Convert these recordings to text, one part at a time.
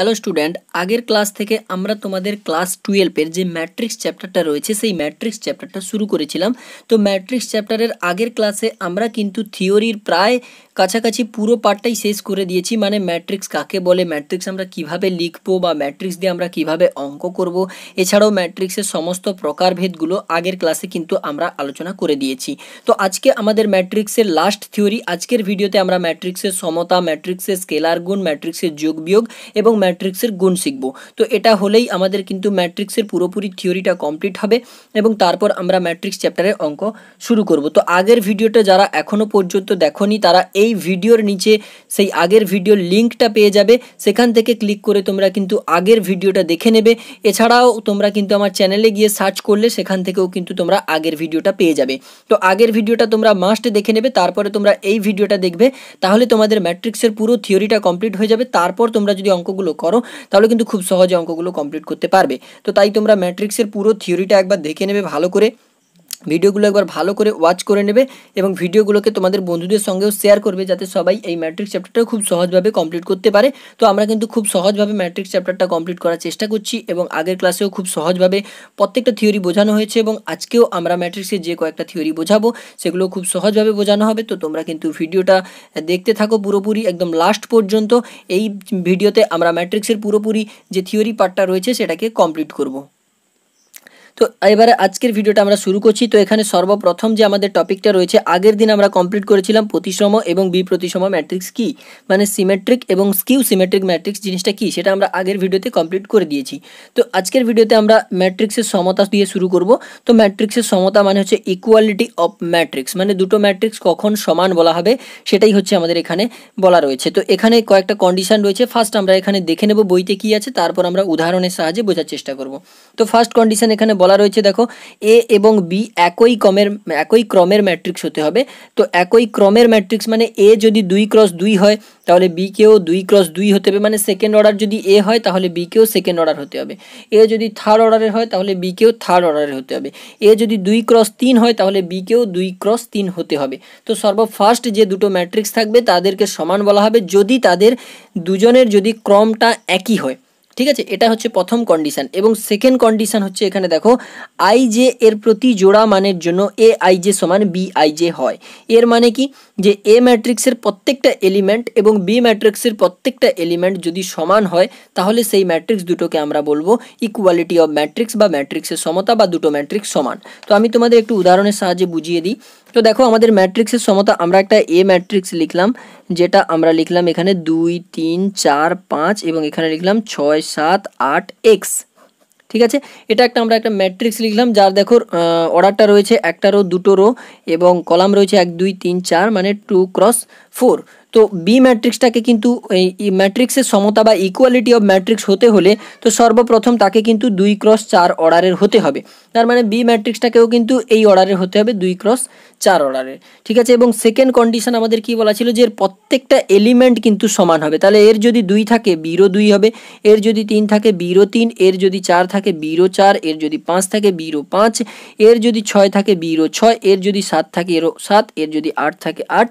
Hello student আগের class থেকে আমরা তোমাদের ক্লাস টুয়েলভের যে ম্যাট্রিক্স চ্যাপ্টারটা রয়েছে সেই ম্যাট্রিক্স চ্যাপ্টারটা শুরু করেছিলাম তো ম্যাট্রিক্স চ্যাপ্টারের আগের ক্লাসে আমরা কিন্তু থিওরির প্রায় কাছাকাছি পুরো পার্টটাই শেষ করে দিয়েছি মানে ম্যাট্রিক্স কাকে বলে ম্যাট্রিক্স আমরা কিভাবে লিখবো বা ম্যাট্রিক্স দিয়ে আমরা কিভাবে অঙ্ক করব এছাড়াও ম্যাট্রিক্সের সমস্ত প্রকারভেদগুলো আগের ক্লাসে কিন্তু আমরা আলোচনা করে দিয়েছি তো আজকে আমাদের ম্যাট্রিক্সের লাস্ট থিওরি আজকের ভিডিওতে আমরা ম্যাট্রিক্সের সমতা ম্যাট্রিক্সের স্কেলার গুণ ম্যাট্রিক্সের যোগ বিয়োগ এবং ম্যাট্রিক্সের গুণ শিখব তো এটা হলেই আমাদের কিন্তু ম্যাট্রিক্সের পুরোপুরি থিওরিটা কমপ্লিট হবে এবং তারপর আমরা ম্যাট্রিক্স চ্যাপ্টারের অঙ্ক শুরু করব তো আগের ভিডিওটা যারা এখনও পর্যন্ত দেখনি তারা এই এই ভিডিওর নিচে সেই আগের ভিডিওর লিঙ্কটা পেয়ে যাবে সেখান থেকে ক্লিক করে তোমরা কিন্তু আগের ভিডিওটা দেখে নেবে এছাড়াও তোমরা কিন্তু আমার চ্যানেলে গিয়ে সার্চ করলে সেখান থেকেও কিন্তু তোমরা আগের ভিডিওটা পেয়ে যাবে তো আগের ভিডিওটা তোমরা মাস্ট দেখে নেবে তারপরে তোমরা এই ভিডিওটা দেখবে তাহলে তোমাদের ম্যাট্রিক্সের পুরো থিওরিটা কমপ্লিট হয়ে যাবে তারপর তোমরা যদি অঙ্কগুলো করো তাহলে কিন্তু খুব সহজে অঙ্কগুলো কমপ্লিট করতে পারবে তো তাই তোমরা ম্যাট্রিক্সের পুরো থিওরিটা একবার দেখে নেবে ভালো করে ভিডিওগুলো একবার ভালো করে ওয়াচ করে নেবে এবং ভিডিওগুলোকে তোমাদের বন্ধুদের সঙ্গেও শেয়ার করবে যাতে সবাই এই ম্যাট্রিক্স চ্যাপ্টারটা খুব সহজভাবে কমপ্লিট করতে পারে তো আমরা কিন্তু খুব সহজভাবে ম্যাট্রিক্স চ্যাপ্টারটা কমপ্লিট করার চেষ্টা করছি এবং আগের ক্লাসেও খুব সহজভাবে প্রত্যেকটা থিওরি বোঝানো হয়েছে এবং আজকেও আমরা ম্যাট্রিক্সের যে কয়েকটা থিওরি বোঝাবো সেগুলো খুব সহজভাবে বোঝানো হবে তো তোমরা কিন্তু ভিডিওটা দেখতে থাকো পুরোপুরি একদম লাস্ট পর্যন্ত এই ভিডিওতে আমরা ম্যাট্রিক্সের পুরোপুরি যে থিওরি পার্টটা রয়েছে সেটাকে কমপ্লিট করবো তো এবারে আজকের ভিডিওটা আমরা শুরু করছি তো এখানে সর্বপ্রথম যে আমাদের টপিকটা রয়েছে আগের দিন আমরা কমপ্লিট করেছিলাম প্রতিসম এবং বিপ্রতিসম ম্যাট্রিক্স কি মানে সিমেট্রিক এবং স্কিউ সিমেট্রিক ম্যাট্রিক্স জিনিসটা কি সেটা আমরা আগের ভিডিওতে কমপ্লিট করে দিয়েছি তো আজকের ভিডিওতে আমরা ম্যাট্রিক্সের সমতা দিয়ে শুরু করব তো ম্যাট্রিক্সের সমতা মানে হচ্ছে ইকুয়ালিটি অফ ম্যাট্রিক্স মানে দুটো ম্যাট্রিক্স কখন সমান বলা হবে সেটাই হচ্ছে আমাদের এখানে বলা রয়েছে তো এখানে কয়েকটা কন্ডিশন রয়েছে ফার্স্ট আমরা এখানে দেখে নেব বইতে কি আছে তারপর আমরা উদাহরণের সাহায্যে বোঝার চেষ্টা করব তো ফার্স্ট কন্ডিশন এখানে বলা রয়েছে দেখো এ এবং বি একই ক্রমের একই ক্রমের ম্যাট্রিক্স হতে হবে তো একই ক্রমের ম্যাট্রিক্স মানে এ যদি দুই ক্রস দুই হয় তাহলে বি কেও দুই ক্রস দুই হতে হবে মানে সেকেন্ড অর্ডার যদি এ হয় তাহলে বি কেও সেকেন্ড অর্ডার হতে হবে এ যদি থার্ড অর্ডারের হয় তাহলে বি কেও থার্ড অর্ডারের হতে হবে এ যদি দুই ক্রস তিন হয় তাহলে বি কেও দুই ক্রস তিন হতে হবে তো সর্বফার্স্ট যে দুটো ম্যাট্রিক্স থাকবে তাদেরকে সমান বলা হবে যদি তাদের দুজনের যদি ক্রমটা একই হয় ঠিক আছে এটা হচ্ছে প্রথম কন্ডিশান এবং সেকেন্ড কন্ডিশান হচ্ছে এখানে দেখো আই জে এর প্রতি জোড়া মানের জন্য এ আই জে সমান বি আই জে হয় এর মানে কি যে এ ম্যাট্রিক্সের প্রত্যেকটা এলিমেন্ট এবং বি ম্যাট্রিক্সের প্রত্যেকটা এলিমেন্ট যদি সমান হয় তাহলে সেই ম্যাট্রিক্স দুটোকে আমরা বলবো ইকুয়ালিটি অফ ম্যাট্রিক্স বা ম্যাট্রিক্সের সমতা বা দুটো ম্যাট্রিক্স সমান তো আমি তোমাদের একটু উদাহরণের সাহায্যে বুঝিয়ে দিই তো দেখো আমাদের ম্যাট্রিক্সের সমতা আমরা একটা এ ম্যাট্রিক্স লিখলাম যেটা আমরা লিখলাম এখানে দুই তিন চার পাঁচ এবং এখানে লিখলাম ছয় সাত আট এক্স ঠিক আছে এটা একটা আমরা একটা ম্যাট্রিক্স লিখলাম যার দেখো অর্ডারটা রয়েছে একটা রো দুটো রো এবং কলাম রয়েছে এক দুই তিন চার মানে টু ক্রস ফোর তো বি ম্যাট্রিক্সটাকে কিন্তু এই ম্যাট্রিক্সের সমতা বা ইকুয়ালিটি অফ ম্যাট্রিক্স হতে হলে তো সর্বপ্রথম তাকে কিন্তু দুই ক্রস চার অর্ডারের হতে হবে তার মানে বি ম্যাট্রিক্সটাকেও কিন্তু এই অর্ডারের হতে হবে দুই ক্রস চার অর্ডারের ঠিক আছে এবং সেকেন্ড কন্ডিশন আমাদের কি বলা ছিল যে এর প্রত্যেকটা এলিমেন্ট কিন্তু সমান হবে তাহলে এর যদি দুই থাকে বিরো দুই হবে এর যদি তিন থাকে বিরো তিন এর যদি চার থাকে বিরো চার এর যদি পাঁচ থাকে বিরো পাঁচ এর যদি ছয় থাকে বিরো ছয় এর যদি সাত থাকে এরও সাত এর যদি আট থাকে আট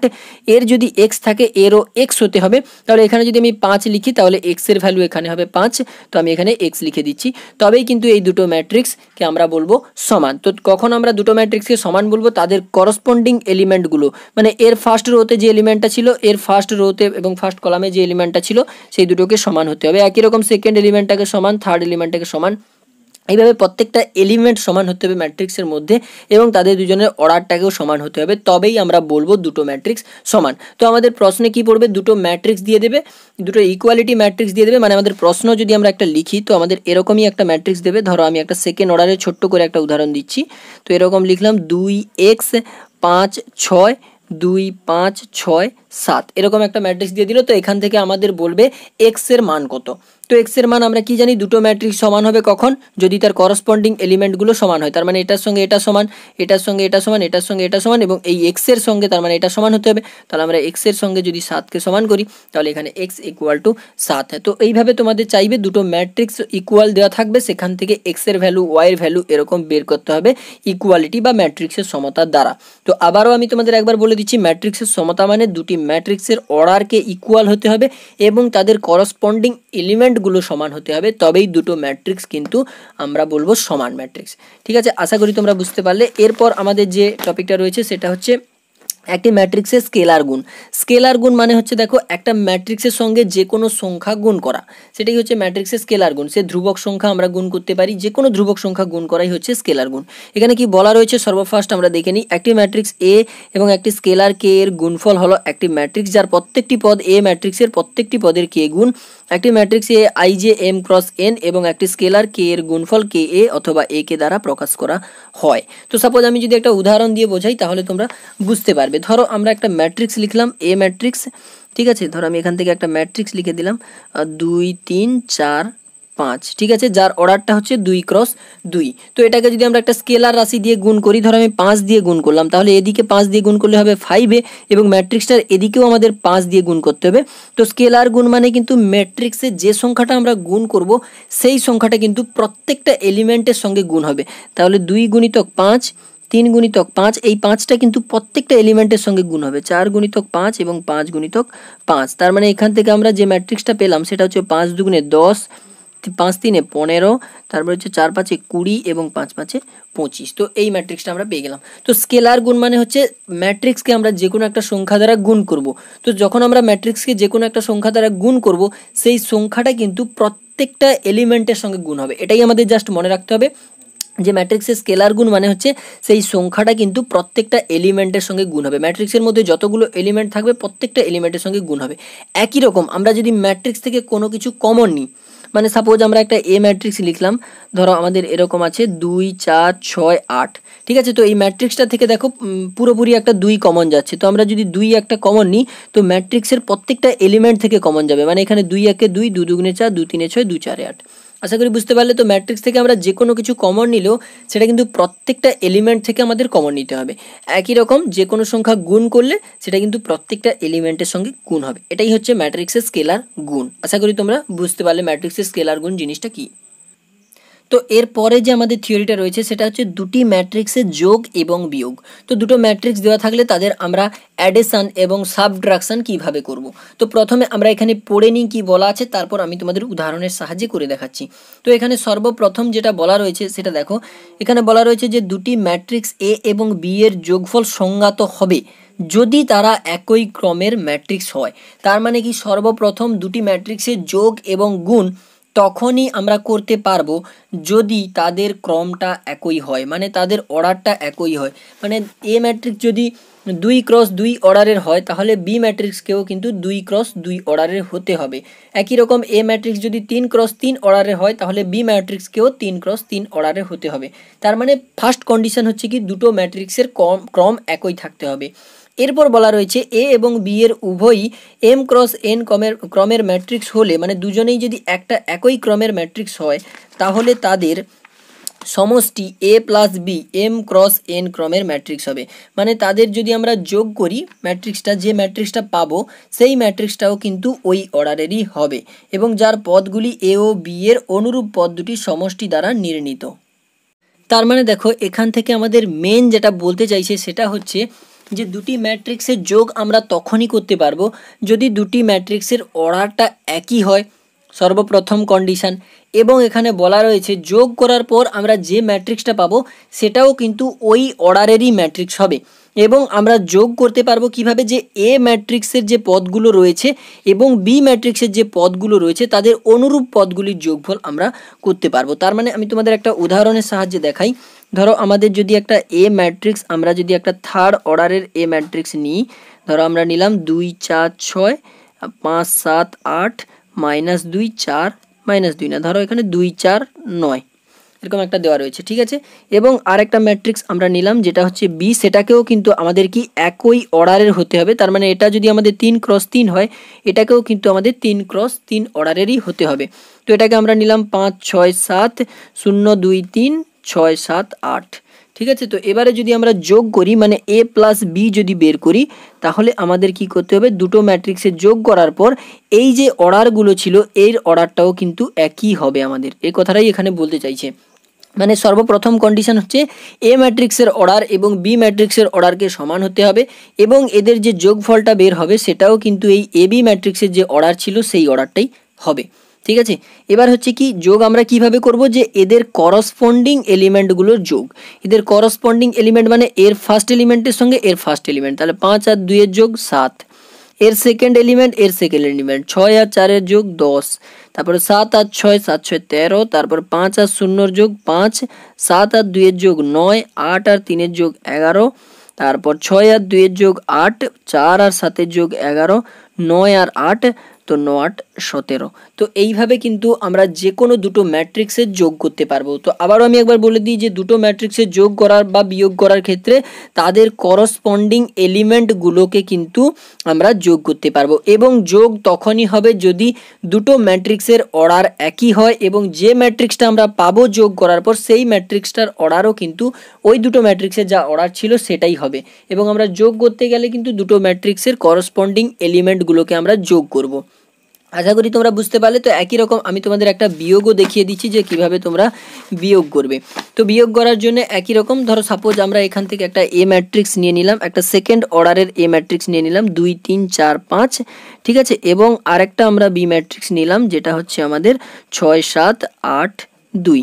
এর যদি এক্স থাকে এরও এক্স হতে হবে তাহলে এখানে যদি আমি পাঁচ লিখি তাহলে এক্সের ভ্যালু এখানে হবে পাঁচ তো আমি এখানে এক্স লিখে দিচ্ছি তবেই কিন্তু এই দুটো ম্যাট্রিক্সকে আমরা বলবো বলবো সমান তো কখন আমরা দুটো ম্যাট্রিক্সকে সমান বলবো তাদের করসপন্ডিং এলিমেন্টগুলো মানে এর ফার্স্ট রোতে যে এলিমেন্টটা ছিল এর ফার্স্ট রোতে এবং ফার্স্ট কলামে যে এলিমেন্টটা ছিল সেই দুটোকে সমান হতে হবে একই রকম সেকেন্ড এলিমেন্টটাকে সমান থার্ড এলিমেন্টটাকে সমান এইভাবে প্রত্যেকটা এলিমেন্ট সমান হতে হবে ম্যাট্রিক্সের মধ্যে এবং তাদের দুজনের অর্ডারটাকেও সমান হতে হবে তবেই আমরা বলবো দুটো ম্যাট্রিক্স সমান তো আমাদের প্রশ্নে কি পড়বে দুটো ম্যাট্রিক্স দিয়ে দেবে দুটো ইকুয়ালিটি ম্যাট্রিক্স দিয়ে দেবে মানে আমাদের প্রশ্ন যদি আমরা একটা লিখি তো আমাদের এরকমই একটা ম্যাট্রিক্স দেবে ধরো আমি একটা সেকেন্ড অর্ডারে ছোট্ট করে একটা উদাহরণ দিচ্ছি তো এরকম লিখলাম দুই এক্স পাঁচ ছয় দুই পাঁচ ছয় সাত এরকম একটা ম্যাট্রিক্স দিয়ে দিল তো এখান থেকে আমাদের বলবে এক্স এর মান কত তো এক্স এর মান আমরা কি জানি দুটো ম্যাট্রিক্স সমান হবে কখন যদি তার করসপন্ডিং এলিমেন্টগুলো সমান হয় তার মানে এটার সঙ্গে এটা সমান এটার সঙ্গে এটা সমান এটার সঙ্গে এটা সমান এবং এই এক্স এর সঙ্গে তার মানে এটা সমান হতে হবে তাহলে আমরা এক্স এর সঙ্গে যদি সাতকে সমান করি তাহলে এখানে এক্স ইকুয়াল টু সাত তো এইভাবে তোমাদের চাইবে দুটো ম্যাট্রিক্স ইকুয়াল দেওয়া থাকবে সেখান থেকে এক্স এর ভ্যালু ওয়াই এর ভ্যালু এরকম বের করতে হবে ইকুয়ালিটি বা ম্যাট্রিক্সের সমতার দ্বারা তো আবারও আমি তোমাদের একবার বলে দিচ্ছি ম্যাট্রিক্সের সমতা মানে দুটি ম্যাট্রিক্সের অর্ডারকে ইকুয়াল হতে হবে এবং তাদের করসপন্ডিং এলিমেন্টগুলো সমান হতে হবে তবেই দুটো ম্যাট্রিক্স কিন্তু আমরা বলবো সমান ম্যাট্রিক্স ঠিক আছে আশা করি তোমরা বুঝতে পারলে এরপর আমাদের যে টপিকটা রয়েছে সেটা হচ্ছে একটি ম্যাট্রিক্সের স্কেলার গুণ স্কেলার গুণ মানে হচ্ছে দেখো একটা ম্যাট্রিক্সের সঙ্গে যে কোনো সংখ্যা গুণ করা সেটাই হচ্ছে ম্যাট্রিক্সের স্কেলার গুণ সে ধ্রুবক সংখ্যা আমরা গুণ করতে পারি যে কোনো ধ্রুবক সংখ্যা গুণ করাই হচ্ছে স্কেলার গুণ এখানে কি বলা রয়েছে সর্বফার্স্ট আমরা দেখে নিই একটি ম্যাট্রিক্স এ এবং একটি স্কেলার কে এর গুণফল হলো একটি ম্যাট্রিক্স যার প্রত্যেকটি পদ এ ম্যাট্রিক্সের প্রত্যেকটি পদের কে গুণ একটি matrix a i j m cross n এবং একটি স্কেলার কে এর গুণফল কে এ অথবা এ কে দ্বারা প্রকাশ করা হয় তো সাপোজ আমি যদি একটা উদাহরণ দিয়ে বোঝাই তাহলে তোমরা বুঝতে পারবে ধরো আমরা একটা ম্যাট্রিক্স লিখলাম এ ম্যাট্রিক্স ঠিক আছে ধরো আমি এখান থেকে একটা ম্যাট্রিক্স লিখে দিলাম দুই তিন চার পাঁচ ঠিক আছে যার অর্ডারটা হচ্ছে দুই ক্রস দুই তো এটাকে যদি আমরা একটা স্কেলার রাশি দিয়ে গুণ করি ধরো আমি পাঁচ দিয়ে গুণ করলাম তাহলে এদিকে পাঁচ দিয়ে গুণ করলে হবে ফাইভে এবং ম্যাট্রিক্সটার এদিকেও আমাদের পাঁচ দিয়ে গুণ করতে হবে তো স্কেলার গুণ মানে কিন্তু ম্যাট্রিক্সে যে সংখ্যাটা আমরা গুণ করব সেই সংখ্যাটা কিন্তু প্রত্যেকটা এলিমেন্টের সঙ্গে গুণ হবে তাহলে দুই গুণিতক পাঁচ তিন গুণিতক পাঁচ এই পাঁচটা কিন্তু প্রত্যেকটা এলিমেন্টের সঙ্গে গুণ হবে চার গুণিতক পাঁচ এবং পাঁচ গুণিতক পাঁচ তার মানে এখান থেকে আমরা যে ম্যাট্রিক্সটা পেলাম সেটা হচ্ছে পাঁচ দুগুণে দশ পাঁচ তিনে পনেরো তারপর হচ্ছে চার পাঁচে কুড়ি এবং পাঁচ পাঁচে পঁচিশ তো এই ম্যাট্রিক্সটা আমরা পেয়ে গেলাম তো স্কেলার গুণ মানে হচ্ছে ম্যাট্রিক্সকে আমরা যে কোনো একটা সংখ্যা দ্বারা গুণ করব তো যখন আমরা ম্যাট্রিক্সকে যে কোনো একটা সংখ্যা দ্বারা গুণ করব সেই সংখ্যাটা কিন্তু প্রত্যেকটা এলিমেন্টের সঙ্গে গুণ হবে এটাই আমাদের জাস্ট মনে রাখতে হবে যে ম্যাট্রিক্সের স্কেলার গুণ মানে হচ্ছে সেই সংখ্যাটা কিন্তু প্রত্যেকটা এলিমেন্টের সঙ্গে গুণ হবে ম্যাট্রিক্সের মধ্যে যতগুলো এলিমেন্ট থাকবে প্রত্যেকটা এলিমেন্টের সঙ্গে গুণ হবে একই রকম আমরা যদি ম্যাট্রিক্স থেকে কোনো কিছু কমন নিই মানে সাপোজ আমরা একটা এ ম্যাট্রিক্স লিখলাম ধরো আমাদের এরকম আছে দুই চার ছয় আট ঠিক আছে তো এই ম্যাট্রিক্সটা থেকে দেখো পুরোপুরি একটা দুই কমন যাচ্ছে তো আমরা যদি দুই একটা কমন নিই তো ম্যাট্রিক্সের প্রত্যেকটা এলিমেন্ট থেকে কমন যাবে মানে এখানে দুই একে দুই দু দুগুনে চার দু তিনে ছয় দু চারে আট আশা করি বুঝতে পারলে তো ম্যাট্রিক্স থেকে আমরা যে কোনো কিছু কমন নিলেও সেটা কিন্তু প্রত্যেকটা এলিমেন্ট থেকে আমাদের কমন নিতে হবে একই রকম যে কোনো সংখ্যা গুণ করলে সেটা কিন্তু প্রত্যেকটা এলিমেন্টের সঙ্গে গুণ হবে এটাই হচ্ছে ম্যাট্রিক্সের স্কেলার গুণ আশা করি তোমরা বুঝতে পারলে ম্যাট্রিক্সের স্কেলার গুণ জিনিসটা কী তো এরপরে যে আমাদের থিওরিটা রয়েছে সেটা হচ্ছে দুটি ম্যাট্রিক্সের যোগ এবং বিয়োগ তো দুটো ম্যাট্রিক্স দেওয়া থাকলে তাদের আমরা অ্যাডেশান এবং সাবড্রাকশান কিভাবে করব। তো প্রথমে আমরা এখানে পড়ে নিই কী বলা আছে তারপর আমি তোমাদের উদাহরণের সাহায্যে করে দেখাচ্ছি তো এখানে সর্বপ্রথম যেটা বলা রয়েছে সেটা দেখো এখানে বলা রয়েছে যে দুটি ম্যাট্রিক্স এ এবং বি এর যোগফল সংজ্ঞাত হবে যদি তারা একই ক্রমের ম্যাট্রিক্স হয় তার মানে কি সর্বপ্রথম দুটি ম্যাট্রিক্সের যোগ এবং গুণ তখনই আমরা করতে পারবো যদি তাদের ক্রমটা একই হয় মানে তাদের অর্ডারটা একই হয় মানে এ ম্যাট্রিক্স যদি দুই ক্রস দুই অর্ডারের হয় তাহলে বি ম্যাট্রিক্সকেও কিন্তু দুই ক্রস দুই অর্ডারের হতে হবে একই রকম এ ম্যাট্রিক্স যদি তিন ক্রস তিন অর্ডারের হয় তাহলে বি ম্যাট্রিক্সকেও তিন ক্রস তিন অর্ডারের হতে হবে তার মানে ফার্স্ট কন্ডিশন হচ্ছে কি দুটো ম্যাট্রিক্সের কম ক্রম একই থাকতে হবে এরপর বলা রয়েছে এ এবং বি এর উভয়ই এম ক্রস এন ক্রমের ক্রমের ম্যাট্রিক্স হলে মানে দুজনেই যদি একটা একই ক্রমের ম্যাট্রিক্স হয় তাহলে তাদের সমষ্টি A plus B m cross n ক্রমের ম্যাট্রিক্স হবে মানে তাদের যদি আমরা যোগ করি ম্যাট্রিক্সটা যে ম্যাট্রিক্সটা পাবো সেই ম্যাট্রিক্সটাও কিন্তু ওই অর্ডারেরই হবে এবং যার পদগুলি এ ও বি এর অনুরূপ পদ দুটি সমষ্টি দ্বারা নির্ণীত তার মানে দেখো এখান থেকে আমাদের মেন যেটা বলতে চাইছে সেটা হচ্ছে যে দুটি ম্যাট্রিক্সের যোগ আমরা তখনই করতে পারবো যদি দুটি ম্যাট্রিক্সের অর্ডারটা একই হয় সর্বপ্রথম কন্ডিশান এবং এখানে বলা রয়েছে যোগ করার পর আমরা যে ম্যাট্রিক্সটা পাবো সেটাও কিন্তু ওই অর্ডারেরই ম্যাট্রিক্স হবে এবং আমরা যোগ করতে পারবো কিভাবে যে এ ম্যাট্রিক্সের যে পদগুলো রয়েছে এবং বি ম্যাট্রিক্সের যে পদগুলো রয়েছে তাদের অনুরূপ পদগুলির যোগফল আমরা করতে পারবো তার মানে আমি তোমাদের একটা উদাহরণের সাহায্যে দেখাই ধরো আমাদের যদি একটা এ ম্যাট্রিক্স আমরা যদি একটা থার্ড অর্ডারের এ ম্যাট্রিক্স নিই ধরো আমরা নিলাম দুই চার ছয় পাঁচ সাত আট মাইনাস দুই চার মাইনাস দুই না ধরো এখানে দুই চার নয় এরকম একটা দেওয়া রয়েছে ঠিক আছে এবং আর একটা ম্যাট্রিক্স আমরা নিলাম যেটা হচ্ছে বি সেটাকেও কিন্তু আমাদের কি একই অর্ডারের হতে হবে তার মানে এটা যদি আমাদের তিন ক্রস তিন হয় এটাকেও কিন্তু আমাদের তিন ক্রস তিন অর্ডারেরই হতে হবে তো এটাকে আমরা নিলাম পাঁচ ছয় সাত শূন্য দুই তিন ছয় সাত আট ঠিক আছে তো এবারে যদি আমরা যোগ করি মানে এ প্লাস বি যদি বের করি তাহলে আমাদের কি করতে হবে দুটো ম্যাট্রিক্সে যোগ করার পর এই যে অর্ডারগুলো ছিল এর অর্ডারটাও কিন্তু একই হবে আমাদের এই কথাটাই এখানে বলতে চাইছে মানে সর্বপ্রথম কন্ডিশন হচ্ছে এ ম্যাট্রিক্সের অর্ডার এবং বি ম্যাট্রিক্সের অর্ডারকে সমান হতে হবে এবং এদের যে যোগফলটা বের হবে সেটাও কিন্তু এই এ বি ম্যাট্রিক্সের যে অর্ডার ছিল সেই অর্ডারটাই হবে ঠিক আছে এবার হচ্ছে কি যোগ আমরা কিভাবে করব যে এদের করসপন্ডিং এলিমেন্টগুলোর যোগ এদের করসপন্ডিং এলিমেন্ট মানে এর ফার্স্ট এলিমেন্টের সঙ্গে এর ফার্স্ট এলিমেন্ট তাহলে পাঁচ আর দুইয়ের যোগ সাত এর সেকেন্ড এলিমেন্ট এর সেকেন্ড এলিমেন্ট ছয় আর চারের যোগ দশ তারপরে সাত আর ছয় সাত ছয় তেরো তারপর পাঁচ আর শূন্যর যোগ পাঁচ সাত আর দুইয়ের যোগ নয় আট আর তিনের যোগ এগারো তারপর ছয় আর দুইয়ের যোগ আট চার আর সাতের যোগ এগারো নয় আর আট তো ন আট সতেরো তো এইভাবে কিন্তু আমরা যে কোনো দুটো ম্যাট্রিক্সের যোগ করতে পারবো তো আবারও আমি একবার বলে দিই যে দুটো ম্যাট্রিক্সের যোগ করার বা বিয়োগ করার ক্ষেত্রে তাদের করসপন্ডিং এলিমেন্টগুলোকে কিন্তু আমরা যোগ করতে পারবো এবং যোগ তখনই হবে যদি দুটো ম্যাট্রিক্সের অর্ডার একই হয় এবং যে ম্যাট্রিক্সটা আমরা পাবো যোগ করার পর সেই ম্যাট্রিক্সটার অর্ডারও কিন্তু ওই দুটো ম্যাট্রিক্সের যা অর্ডার ছিল সেটাই হবে এবং আমরা যোগ করতে গেলে কিন্তু দুটো ম্যাট্রিক্সের করসপন্ডিং এলিমেন্টগুলোকে আমরা যোগ করবো আশা করি তোমরা বুঝতে পারলে তো একই রকম আমি তোমাদের একটা বিয়োগও দেখিয়ে দিচ্ছি যে কিভাবে তোমরা বিয়োগ করবে তো বিয়োগ করার জন্য একই রকম ধরো সাপোজ আমরা এখান থেকে একটা এ ম্যাট্রিক্স নিয়ে নিলাম একটা সেকেন্ড অর্ডারের এ ম্যাট্রিক্স নিয়ে নিলাম দুই তিন চার পাঁচ ঠিক আছে এবং আরেকটা আমরা বি ম্যাট্রিক্স নিলাম যেটা হচ্ছে আমাদের ছয় সাত আট দুই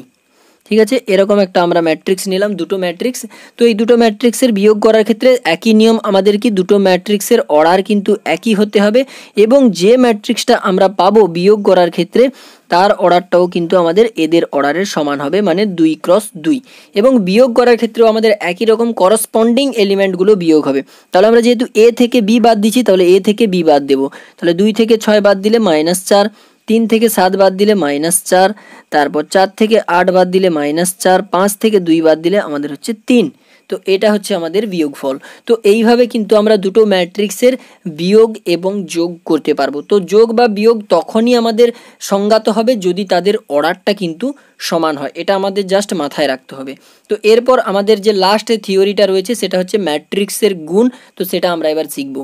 ঠিক আছে এরকম একটা আমরা ম্যাট্রিক্স নিলাম দুটো ম্যাট্রিক্স তো এই দুটো ম্যাট্রিক্সের বিয়োগ করার ক্ষেত্রে একই নিয়ম আমাদের কি দুটো ম্যাট্রিক্সের অর্ডার কিন্তু একই হতে হবে এবং যে ম্যাট্রিক্সটা আমরা পাবো বিয়োগ করার ক্ষেত্রে তার অর্ডারটাও কিন্তু আমাদের এদের অর্ডারের সমান হবে মানে দুই ক্রস দুই এবং বিয়োগ করার ক্ষেত্রেও আমাদের একই রকম করসপন্ডিং এলিমেন্টগুলো বিয়োগ হবে তাহলে আমরা যেহেতু এ থেকে বি বাদ দিচ্ছি তাহলে এ থেকে বি বাদ দেবো তাহলে দুই থেকে ছয় বাদ দিলে মাইনাস চার তিন থেকে সাত বাদ দিলে মাইনাস চার তারপর চার থেকে আট বাদ দিলে মাইনাস চার পাঁচ থেকে দুই বাদ দিলে আমাদের হচ্ছে তিন তো এটা হচ্ছে আমাদের বিয়োগফল তো এইভাবে কিন্তু আমরা দুটো ম্যাট্রিক্সের বিয়োগ এবং যোগ করতে পারবো তো যোগ বা বিয়োগ তখনই আমাদের সংজ্ঞাত হবে যদি তাদের অর্ডারটা কিন্তু সমান হয় এটা আমাদের জাস্ট মাথায় রাখতে হবে তো এরপর আমাদের যে লাস্টে থিওরিটা রয়েছে সেটা হচ্ছে ম্যাট্রিক্সের গুণ তো সেটা আমরা এবার শিখবো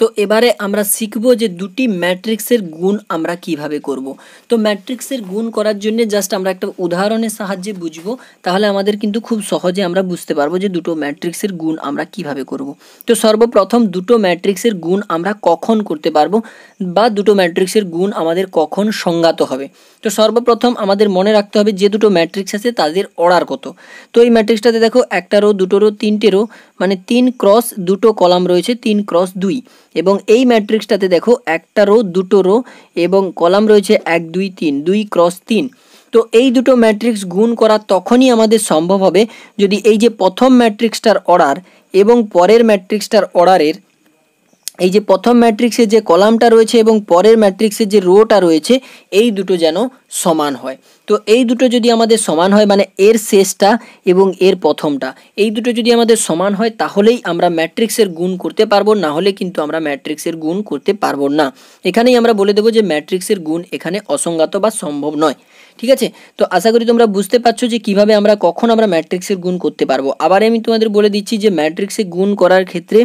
তো এবারে আমরা শিখব যে দুটি ম্যাট্রিক্সের গুণ আমরা কিভাবে করব। তো ম্যাট্রিক্সের গুণ করার জন্য জাস্ট আমরা একটা উদাহরণের সাহায্যে বুঝবো তাহলে আমাদের কিন্তু খুব সহজে আমরা বুঝতে পারবো যে দুটো ম্যাট্রিক্সের গুণ আমরা কিভাবে করব। তো সর্বপ্রথম দুটো ম্যাট্রিক্সের গুণ আমরা কখন করতে পারবো বা দুটো ম্যাট্রিক্সের গুণ আমাদের কখন সংজ্ঞাত হবে তো সর্বপ্রথম আমাদের মনে রাখতে হবে যে দুটো ম্যাট্রিক্স আছে তাদের অর্ডার কত তো এই ম্যাট্রিক্সটাতে দেখো একটা রো দুটো রো মানে তিন ক্রস দুটো কলাম রয়েছে তিন ক্রস দুই এবং এই ম্যাট্রিক্সটাতে দেখো একটা রো দুটো রো এবং কলাম রয়েছে এক দুই তিন দুই ক্রস তিন তো এই দুটো ম্যাট্রিক্স গুণ করা তখনই আমাদের সম্ভব হবে যদি এই যে প্রথম ম্যাট্রিক্সটার অর্ডার এবং পরের ম্যাট্রিক্সটার অর্ডারের এই যে প্রথম ম্যাট্রিক্সের যে কলামটা রয়েছে এবং পরের ম্যাট্রিক্সের যে রোটা রয়েছে এই দুটো যেন সমান হয় তো এই দুটো যদি আমাদের সমান হয় মানে এর শেষটা এবং এর প্রথমটা এই দুটো যদি আমাদের সমান হয় তাহলেই আমরা ম্যাট্রিক্সের গুণ করতে পারবো না হলে কিন্তু আমরা ম্যাট্রিক্সের গুণ করতে পারবো না এখানেই আমরা বলে দেবো যে ম্যাট্রিক্সের গুণ এখানে অসংগত বা সম্ভব নয় ঠিক আছে তো আশা করি তোমরা বুঝতে পারছো যে কিভাবে আমরা কখন আমরা ম্যাট্রিক্সের গুণ করতে পারবো আবার আমি তোমাদের বলে দিচ্ছি যে ম্যাট্রিক্সে গুণ করার ক্ষেত্রে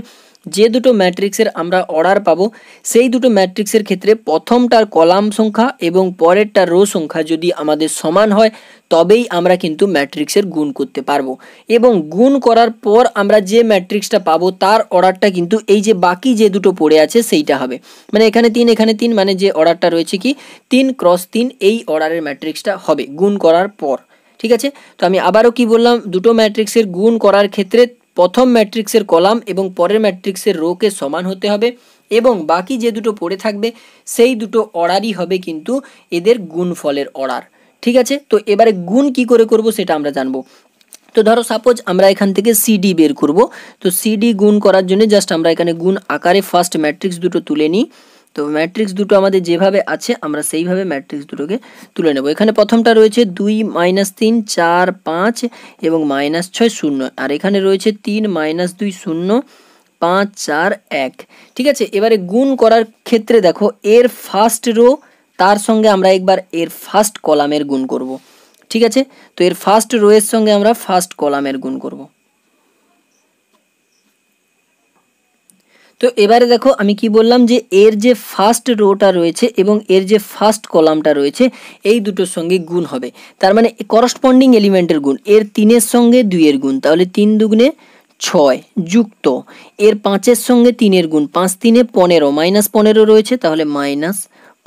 যে দুটো ম্যাট্রিক্সের আমরা অর্ডার পাবো সেই দুটো ম্যাট্রিক্সের ক্ষেত্রে প্রথমটার কলাম সংখ্যা এবং পরেরটার রো সংখ্যা যদি আমাদের সমান হয় তবেই আমরা কিন্তু ম্যাট্রিক্সের গুণ করতে পারবো এবং গুণ করার পর আমরা যে ম্যাট্রিক্সটা পাবো তার অর্ডারটা কিন্তু এই যে বাকি যে দুটো পড়ে আছে সেইটা হবে মানে এখানে তিন এখানে তিন মানে যে অর্ডারটা রয়েছে কি তিন ক্রস তিন এই অর্ডারের ম্যাট্রিক্সটা হবে গুণ করার পর ঠিক আছে তো আমি আবারও কি বললাম দুটো ম্যাট্রিক্সের গুণ করার ক্ষেত্রে প্রথম ম্যাট্রিক্সের কলাম এবং পরের ম্যাট্রিক্সের রোকে সমান হতে হবে এবং বাকি যে দুটো পড়ে থাকবে সেই দুটো অর্ডারই হবে কিন্তু এদের গুণফলের অর্ডার ঠিক আছে তো এবারে গুণ কি করে করব সেটা আমরা জানবো তো ধরো সাপোজ আমরা এখান থেকে সিডি বের করব তো সিডি গুণ করার জন্য জাস্ট আমরা এখানে গুণ আকারে ফার্স্ট ম্যাট্রিক্স দুটো তুলে নিই তো ম্যাট্রিক্স দুটো আমাদের যেভাবে আছে আমরা সেইভাবে ম্যাট্রিক্স দুটোকে তুলে নেব এখানে প্রথমটা রয়েছে দুই মাইনাস তিন চার পাঁচ এবং মাইনাস ছয় শূন্য আর এখানে রয়েছে তিন মাইনাস দুই শূন্য পাঁচ চার এক ঠিক আছে এবারে গুণ করার ক্ষেত্রে দেখো এর ফার্স্ট রো তার সঙ্গে আমরা একবার এর ফার্স্ট কলামের গুণ করব ঠিক আছে তো এর ফার্স্ট রোয়ের সঙ্গে আমরা ফার্স্ট কলামের গুণ করবো তো এবারে দেখো আমি কি বললাম যে এর যে ফার্স্ট রোটা রয়েছে এবং এর যে ফার্স্ট কলামটা রয়েছে এই দুটোর সঙ্গে গুণ হবে তার মানে করসপন্ডিং এলিমেন্টের গুণ এর তিনের সঙ্গে দুইয়ের গুণ তাহলে তিন দুগুণে ছয় যুক্ত এর পাঁচের সঙ্গে তিনের গুণ পাঁচ তিনে পনেরো মাইনাস পনেরো রয়েছে তাহলে মাইনাস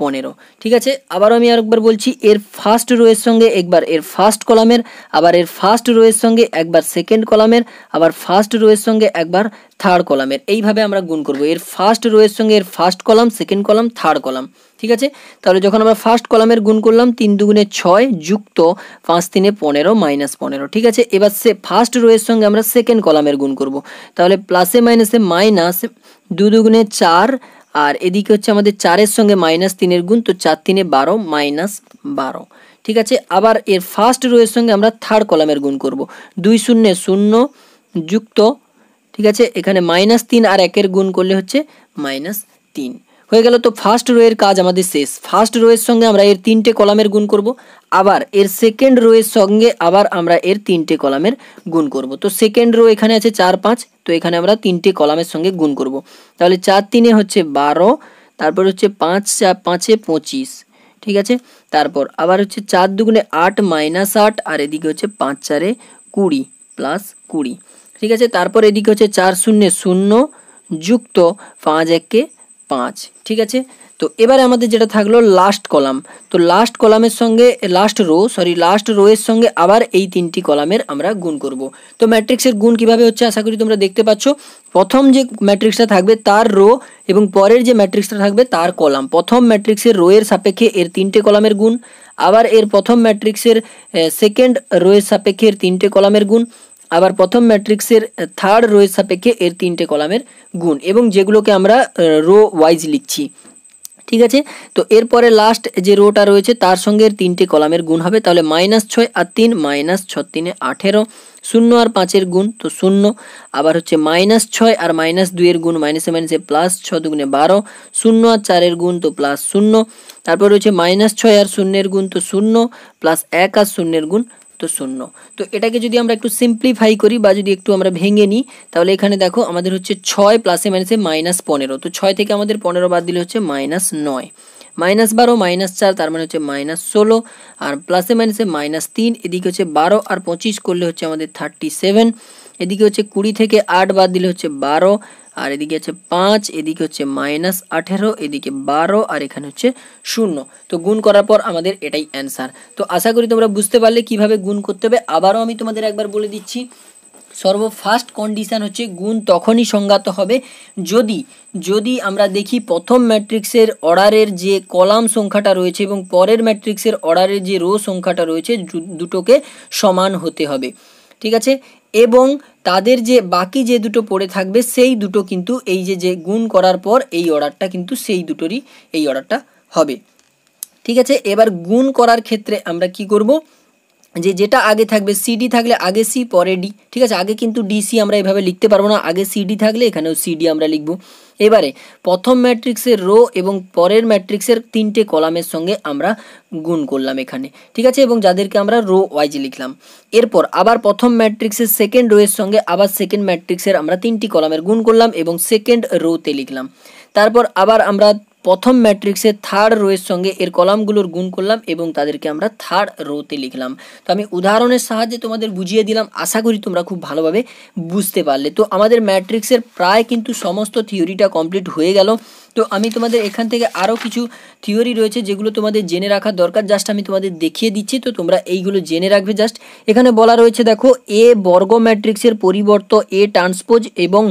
পনেরো ঠিক আছে আবারও আমি আরেকবার বলছি এর ফার্স্ট রোয়ের সঙ্গে একবার এর ফার্স্ট কলামের আবার এর ফার্স্ট রোয়ের সঙ্গে একবার সেকেন্ড কলামের আবার ফার্স্ট রোয়ের সঙ্গে একবার থার্ড কলামের এইভাবে আমরা গুণ করব এর ফার্স্ট রোয়ের সঙ্গে এর first column second column third column ঠিক আছে তাহলে যখন আমরা ফার্স্ট কলামের গুণ করলাম তিন দুগুণে ছয় যুক্ত পাঁচ তিনে পনেরো মাইনাস পনেরো ঠিক আছে এবার সে ফার্স্ট রোয়ের সঙ্গে আমরা সেকেন্ড কলামের গুণ করব তাহলে প্লাসে মাইনাসে মাইনাস দু দুগুণে চার আর এদিকে হচ্ছে আমাদের চারের সঙ্গে মাইনাস তিনের গুণ তো চার তিনে বারো মাইনাস বারো ঠিক আছে আবার এর ফার্স্ট রোয়ের সঙ্গে আমরা থার্ড কলামের গুণ করব দুই শূন্য শূন্য যুক্ত ঠিক আছে এখানে মাইনাস তিন আর একের গুণ করলে হচ্ছে মাইনাস তিন হয়ে গেল তো ফার্স্ট রো এর কাজ আমাদের শেষ ফার্স্ট রো এর সঙ্গে আমরা এর তিনটে কলামের গুণ করব আবার এর সেকেন্ড রো এর সঙ্গে আবার আমরা এর তিনটে কলামের গুণ করব তো সেকেন্ড রো এখানে আছে চার পাঁচ তো এখানে আমরা তিনটে কলামের সঙ্গে গুণ করব তাহলে চার তিনে হচ্ছে বারো তারপর হচ্ছে পাঁচ পাঁচে পঁচিশ ঠিক আছে তারপর আবার হচ্ছে চার দুগুণে আট মাইনাস আট আর এদিকে হচ্ছে পাঁচ চারে কুড়ি প্লাস কুড়ি ঠিক আছে তারপর এদিকে হচ্ছে চার শূন্য শূন্য যুক্ত পাঁচ এককে পাঁচ ঠিক আছে তো এবারে আমাদের যেটা থাকলো লাস্ট কলাম তো লাস্ট কলামের সঙ্গে last row sorry last row এর সঙ্গে আবার এই তিনটি কলামের আমরা গুণ করব তো ম্যাট্রিক্সের গুণ কিভাবে হচ্ছে আশা করি তোমরা দেখতে পাচ্ছ প্রথম যে ম্যাট্রিক্সটা থাকবে তার রো এবং পরের যে ম্যাট্রিক্সটা থাকবে তার কলাম প্রথম ম্যাট্রিক্সের রো এর সাপেক্ষে এর তিনটে কলামের গুণ আবার এর প্রথম ম্যাট্রিক্সের সেকেন্ড রো এর সাপেক্ষে এর তিনটে কলামের গুণ আবার প্রথম ম্যাট্রিক্সের থার্ড রোয়ের সাপেক্ষে এর তিনটে কলামের গুণ এবং যেগুলোকে আমরা রো ওয়াইজ লিখছি ঠিক আছে তো এরপরে লাস্ট যে রোটা রয়েছে তার সঙ্গে তিনটে কলামের গুণ হবে তাহলে মাইনাস ছয় আর তিন মাইনাস ছ তিনে আঠেরো শূন্য আর পাঁচের গুণ তো শূন্য আবার হচ্ছে মাইনাস ছয় আর মাইনাস দুইয়ের গুণ মাইনাসে মাইনাসে প্লাস ছ দুগুণে বারো শূন্য আর চারের গুণ তো প্লাস শূন্য তারপর রয়েছে মাইনাস ছয় আর শূন্যের গুণ তো শূন্য প্লাস এক আর শূন্যের গুণ শূন্য তো এটাকে যদি আমরা একটু সিম্পলিফাই করি বা যদি একটু আমরা ভেঙে নিই তাহলে এখানে দেখো আমাদের হচ্ছে ছয় প্লাসে মাইনাসে মাইনাস পনেরো তো ছয় থেকে আমাদের পনেরো বাদ দিলে হচ্ছে মাইনাস নয় মাইনাস বারো মাইনাস চার তার মানে হচ্ছে মাইনাস ষোলো আর প্লাসে মাইনাসে মাইনাস তিন এদিকে হচ্ছে বারো আর পঁচিশ করলে হচ্ছে আমাদের থার্টি সেভেন এদিকে হচ্ছে কুড়ি থেকে আট বাদ দিলে হচ্ছে বারো আর এদিকে আছে পাঁচ এদিকে হচ্ছে মাইনাস আঠেরো এদিকে বারো আর এখানে হচ্ছে শূন্য তো গুণ করার পর আমাদের এটাই অ্যান্সার তো আশা করি তোমরা বুঝতে পারলে কিভাবে গুণ করতে হবে আবারও আমি তোমাদের একবার বলে দিচ্ছি সর্বফার্স্ট কন্ডিশান হচ্ছে গুণ তখনই সংজ্ঞাত হবে যদি যদি আমরা দেখি প্রথম ম্যাট্রিক্সের অর্ডারের যে কলাম সংখ্যাটা রয়েছে এবং পরের ম্যাট্রিক্সের অর্ডারের যে রো সংখ্যাটা রয়েছে দুটোকে সমান হতে হবে ঠিক আছে এবং তাদের যে বাকি যে দুটো পড়ে থাকবে সেই দুটো কিন্তু এই যে যে গুণ করার পর এই অর্ডারটা কিন্তু সেই দুটোরই এই অর্ডারটা হবে ঠিক আছে এবার গুণ করার ক্ষেত্রে আমরা কি করব যে যেটা আগে থাকবে সিডি থাকলে আগে সি পরে ডি ঠিক আছে আগে কিন্তু ডিসি আমরা এভাবে লিখতে পারবো না আগে সিডি থাকলে এখানেও সিডি আমরা লিখবো এবারে প্রথম ম্যাট্রিক্সের রো এবং পরের ম্যাট্রিক্সের তিনটে কলামের সঙ্গে আমরা গুণ করলাম এখানে ঠিক আছে এবং যাদেরকে আমরা রো ওয়াইজ লিখলাম এরপর আবার প্রথম ম্যাট্রিক্সের সেকেন্ড রো এর সঙ্গে আবার সেকেন্ড ম্যাট্রিক্সের আমরা তিনটি কলামের গুণ করলাম এবং সেকেন্ড রোতে লিখলাম তারপর আবার আমরা প্রথম ম্যাট্রিক্সে থার্ড রোয়ের সঙ্গে এর কলামগুলোর গুণ করলাম এবং তাদেরকে আমরা থার্ড রোতে লিখলাম তো আমি উদাহরণের সাহায্যে তোমাদের বুঝিয়ে দিলাম আশা করি তোমরা খুব ভালোভাবে বুঝতে পারলে তো আমাদের ম্যাট্রিক্সের প্রায় কিন্তু সমস্ত থিওরিটা কমপ্লিট হয়ে গেল তো আমি তোমাদের এখান থেকে আরও কিছু থিওরি রয়েছে যেগুলো তোমাদের জেনে রাখা দরকার জাস্ট আমি তোমাদের দেখিয়ে দিচ্ছি তো তোমরা এইগুলো জেনে রাখবে জাস্ট এখানে বলা রয়েছে দেখো এ বর্গ ম্যাট্রিক্সের পরিবর্ত এ ট্রান্সপোজ এবং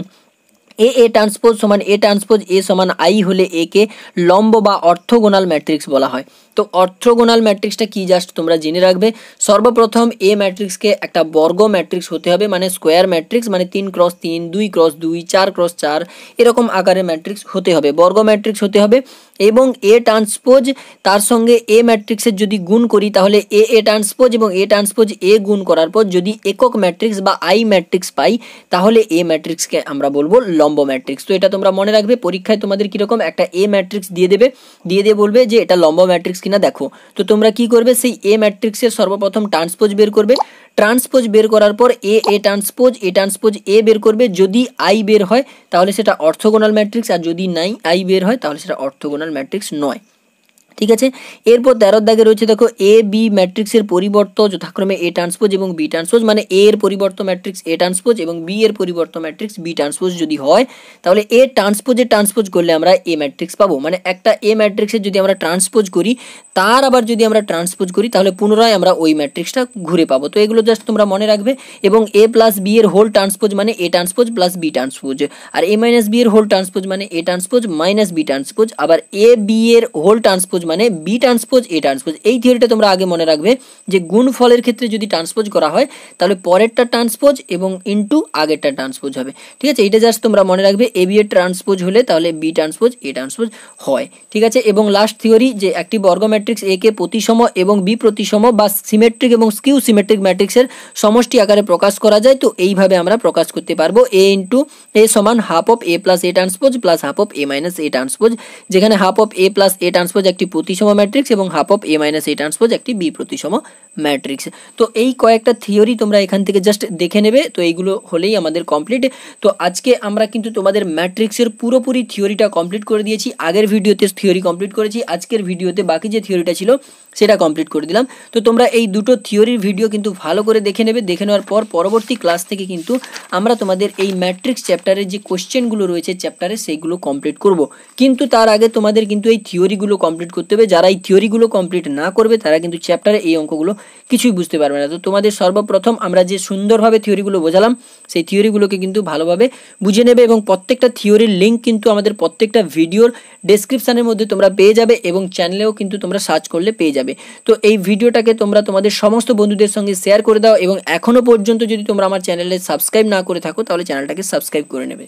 এ এ ট্রান্সপোজ সমান এ ট্রান্সপোজ এ সমান আই হলে একে লম্ব বা অর্থগোনাল ম্যাট্রিক্স বলা হয় তো অর্থগোনাল ম্যাট্রিক্সটা কি জাস্ট তোমরা জেনে রাখবে সর্বপ্রথম এ ম্যাট্রিক্সকে একটা বর্গ ম্যাট্রিক্স হতে হবে মানে স্কোয়ার ম্যাট্রিক্স মানে তিন ক্রস তিন দুই ক্রস দুই চার ক্রস চার এরকম আকারের ম্যাট্রিক্স হতে হবে বর্গ ম্যাট্রিক্স হতে হবে এবং এ ট্রান্সপোজ তার সঙ্গে এ ম্যাট্রিক্সের যদি গুণ করি তাহলে এ এ ট্রান্সপোজ এবং এ ট্রান্সপোজ এ গুণ করার পর যদি একক ম্যাট্রিক্স বা আই ম্যাট্রিক্স পাই তাহলে এ ম্যাট্রিক্সকে আমরা বলবো লম্ব ম্যাট্রিক্স তো এটা তোমরা মনে রাখবে পরীক্ষায় তোমাদের কীরকম একটা এ ম্যাট্রিক্স দিয়ে দেবে দিয়ে দিয়ে বলবে যে এটা লম্ব ম্যাট্রিক্স কিনা দেখো তো তোমরা কি করবে সেই এ ম্যাট্রিক্সের সর্বপ্রথম ট্রান্সপোজ বের করবে ট্রান্সপোজ বের করার পর এ এ ট্রান্সপোজ এ ট্রান্সপোজ এ বের করবে যদি আই বের হয় তাহলে সেটা অর্থগোনাল ম্যাট্রিক্স আর যদি নাই আই বের হয় তাহলে সেটা অর্থগোনাল ম্যাট্রিক্স নয় ঠিক আছে এরপর তেরোর দাগে রয়েছে দেখো এ বি ম্যাট্রিক্সের পরিবর্ত যথাক্রমে এ ট্রান্সপোজ এবং বি ট্রান্সপোজ মানে এ এর পরিবর্ত ম্যাট্রিক্স এ ট্রান্সপোজ এবং বি এর পরিবর্ত ম্যাট্রিক্স বি ট্রান্সপোজ যদি হয় তাহলে এ ট্রান্সপোজে ট্রান্সপোজ করলে আমরা এ ম্যাট্রিক্স পাবো মানে একটা এ ম্যাট্রিক্সের যদি আমরা ট্রান্সপোজ করি তার আবার যদি আমরা ট্রান্সপোজ করি তাহলে পুনরায় আমরা ওই ম্যাট্রিক্সটা ঘুরে পাবো তো এগুলো জাস্ট তোমরা মনে রাখবে এবং এ প্লাস বি এর হোল ট্রান্সপোজ মানে A transpose plus B transpose আর এ মাইনাস বি এর হোল ট্রান্সপোজ মানে A transpose minus B transpose আবার এ বি এর হোল ট্রান্সপোজ মানে বি ট্রান্সপোজ এ ট্রান্সপোজ এই থিওরিটা তোমরা আগে মনে রাখবে যে গুণ ফলের ক্ষেত্রে যদি ট্রান্সপোজ করা হয় তাহলে পরেরটা ট্রান্সপোজ এবং ইনটু আগেরটা ট্রান্সপোজ হবে ঠিক আছে এটা জাস্ট তোমরা মনে রাখবে এ বি এর ট্রান্সপোজ হলে তাহলে বি ট্রান্সপোজ এ ট্রান্সপোজ হয় ঠিক আছে এবং লাস্ট থিওরি যে একটি বর্গ ম্যাট্রিক্স এ কে প্রতিসম এবং বি প্রতিসম বা সিমেট্রিক এবং স্কিউ সিমেট্রিক ম্যাট্রিক্সের সমষ্টি আকারে প্রকাশ করা যায় তো এইভাবে আমরা প্রকাশ করতে পারবো এ ইন্টু এ সমান half of A plus A transpose plus half of A minus A transpose যেখানে half of A plus A transpose একটি প্রতিসম ম্যাট্রিক্স এবং half of A minus A transpose একটি বি প্রতিসম ম্যাট্রিক্স তো এই কয়েকটা থিওরি তোমরা এখান থেকে জাস্ট দেখে নেবে তো এইগুলো হলেই আমাদের কমপ্লিট তো আজকে আমরা কিন্তু তোমাদের ম্যাট্রিক্সের পুরোপুরি থিওরিটা কমপ্লিট করে দিয়েছি আগের ভিডিওতে থিওরি কমপ্লিট করেছি আজকের ভিডিওতে বাকি যে থিওরিটা ছিল সেটা কমপ্লিট করে দিলাম তো তোমরা এই দুটো থিওরির ভিডিও কিন্তু ভালো করে দেখে নেবে দেখে নেওয়ার পর পরবর্তী ক্লাস থেকে কিন্তু আমরা তোমাদের এই ম্যাট্রিক্স চ্যাপ্টারের যে কোশ্চেনগুলো রয়েছে চ্যাপ্টারে সেইগুলো কমপ্লিট করব কিন্তু তার আগে তোমাদের কিন্তু এই থিওরিগুলো কমপ্লিট করতে হবে যারা এই থিওরিগুলো কমপ্লিট না করবে তারা কিন্তু চ্যাপ্টারে এই অঙ্কগুলো কিছুই বুঝতে পারবে না তো তোমাদের সর্বপ্রথম আমরা যে সুন্দরভাবে থিওরিগুলো বোঝালাম সেই থিওরিগুলোকে কিন্তু ভালোভাবে বুঝে নেবে এবং প্রত্যেকটা থিওরির লিঙ্ক কিন্তু আমাদের প্রত্যেকটা ভিডিওর ডেসক্রিপশানের মধ্যে তোমরা পেয়ে যাবে এবং চ্যানেলেও কিন্তু তোমরা সার্চ করলে পেয়ে যাবে তো এই ভিডিওটাকে তোমরা তোমাদের সমস্ত বন্ধুদের সঙ্গে শেয়ার করে দাও এবং এখনও পর্যন্ত যদি তোমরা আমার চ্যানেলে সাবস্ক্রাইব না করে থাকো তাহলে চ্যানেলটাকে সাবস্ক্রাইব করে নেবে